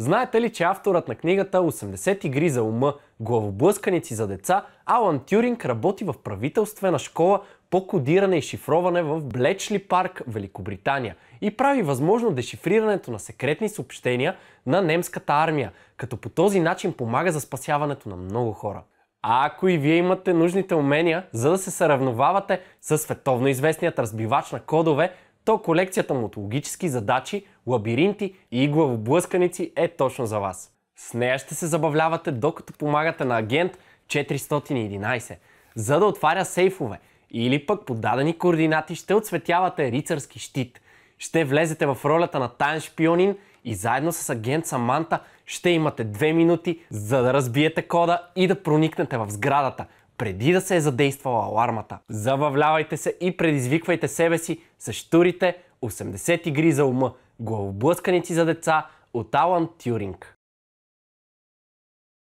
Знаете ли, че авторът на книгата 80 игри за ума, главоблъсканици за деца, Алан Тюринг работи в правителствена школа по кодиране и шифроване в Блечли парк, Великобритания и прави възможно дешифрирането на секретни съобщения на немската армия, като по този начин помага за спасяването на много хора. А ако и вие имате нужните умения, за да се съревновавате с световно известният разбивач на кодове, то колекцията му от логически задачи лабиринти и главоблъсканици е точно за вас. С нея ще се забавлявате, докато помагате на агент 411, за да отваря сейфове или пък по дадени координати ще отсветявате рицарски щит. Ще влезете в ролята на тайн шпионин и заедно с агент Саманта ще имате 2 минути, за да разбиете кода и да проникнете в сградата, преди да се е задействала алармата. Забавлявайте се и предизвиквайте себе си с щурите 80 игри за ума, главоблъсканици за деца от Алан Тюринг.